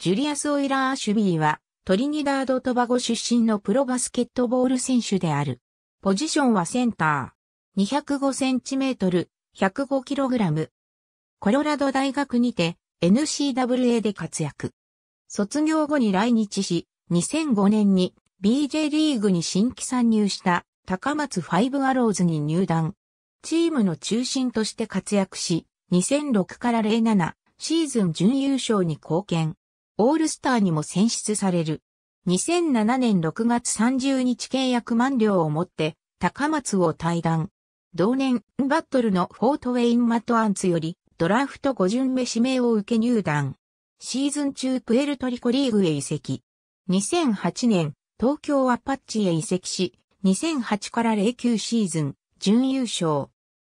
ジュリアス・オイラー・シュビーは、トリニダード・トバゴ出身のプロバスケットボール選手である。ポジションはセンター。205センチメートル、105キログラム。コロラド大学にて n c w a で活躍。卒業後に来日し、2005年に BJ リーグに新規参入した高松ファイブアローズに入団。チームの中心として活躍し、2006から07シーズン準優勝に貢献。オールスターにも選出される。2007年6月30日契約満了をもって、高松を退団。同年、バットルのフォートウェイン・マット・アンツより、ドラフト5巡目指名を受け入団。シーズン中プエルトリコリーグへ移籍。2008年、東京アパッチへ移籍し、2008から09シーズン、準優勝。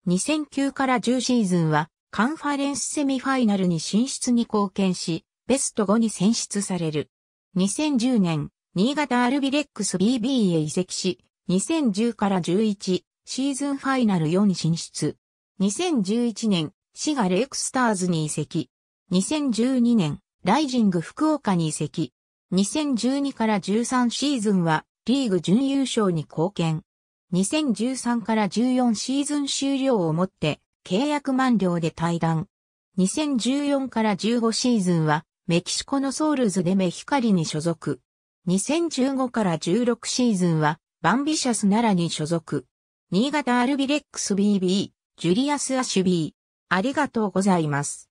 2009から10シーズンは、カンファレンスセミファイナルに進出に貢献し、ベスト5に選出される。2010年、新潟アルビレックス BB へ移籍し、2010から11シーズンファイナル4に進出。2011年、滋賀レイクスターズに移籍。2012年、ライジング福岡に移籍。2012から13シーズンはリーグ準優勝に貢献。2013から14シーズン終了をもって契約満了で退団。2014から15シーズンはメキシコのソウルズでメヒカリに所属。2015から16シーズンは、バンビシャス奈良に所属。新潟アルビレックス BB、ジュリアスアシュビー。ありがとうございます。